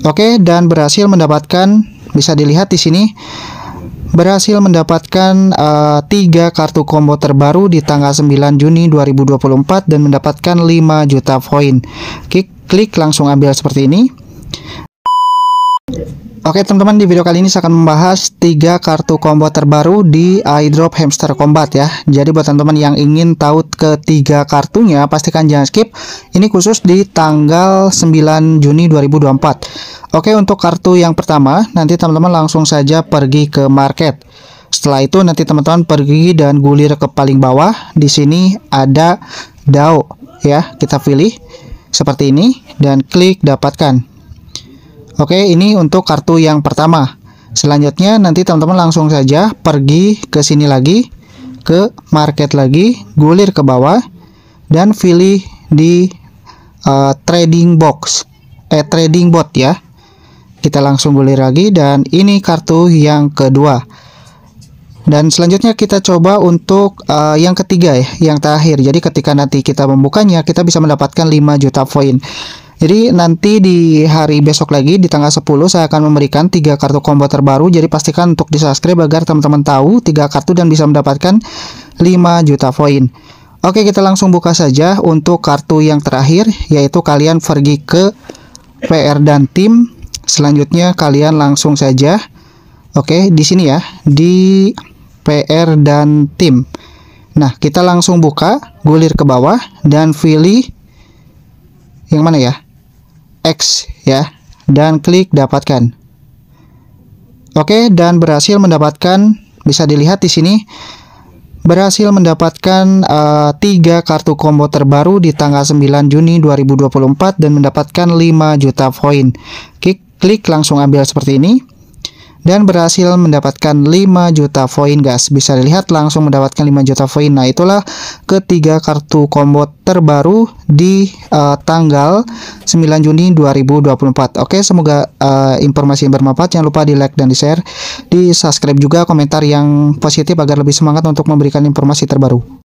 Oke, dan berhasil mendapatkan bisa dilihat di sini berhasil mendapatkan uh, eh, 3 kartu combo terbaru di tanggal 9 Juni 2024 dan mendapatkan 5 juta poin. Klik, klik langsung ambil seperti ini. Oke teman-teman di video kali ini saya akan membahas tiga kartu combo terbaru di iDrop Hamster Combat ya Jadi buat teman-teman yang ingin tahu ketiga kartunya pastikan jangan skip Ini khusus di tanggal 9 Juni 2024 Oke untuk kartu yang pertama nanti teman-teman langsung saja pergi ke market Setelah itu nanti teman-teman pergi dan gulir ke paling bawah Di sini ada DAO ya kita pilih seperti ini dan klik dapatkan Oke, ini untuk kartu yang pertama. Selanjutnya nanti teman-teman langsung saja pergi ke sini lagi, ke market lagi, gulir ke bawah dan pilih di uh, trading box, eh trading bot ya. Kita langsung gulir lagi dan ini kartu yang kedua. Dan selanjutnya kita coba untuk uh, yang ketiga ya, yang terakhir. Jadi ketika nanti kita membukanya, kita bisa mendapatkan 5 juta poin. Jadi nanti di hari besok lagi di tanggal 10 saya akan memberikan tiga kartu combo terbaru. Jadi pastikan untuk di subscribe agar teman-teman tahu tiga kartu dan bisa mendapatkan 5 juta poin. Oke, kita langsung buka saja untuk kartu yang terakhir yaitu kalian pergi ke PR dan tim. Selanjutnya kalian langsung saja oke di sini ya di PR dan tim. Nah, kita langsung buka, gulir ke bawah dan pilih yang mana ya? X ya dan klik dapatkan. Oke, dan berhasil mendapatkan bisa dilihat di sini berhasil mendapatkan uh, kartu combo terbaru di tanggal 9 Juni 2024 dan mendapatkan 5 juta poin. Klik, klik langsung ambil seperti ini dan berhasil mendapatkan 5 juta poin guys bisa dilihat langsung mendapatkan 5 juta poin nah itulah ketiga kartu combo terbaru di uh, tanggal 9 Juni 2024 Oke semoga uh, informasi yang bermanfaat jangan lupa di like dan di share di subscribe juga komentar yang positif agar lebih semangat untuk memberikan informasi terbaru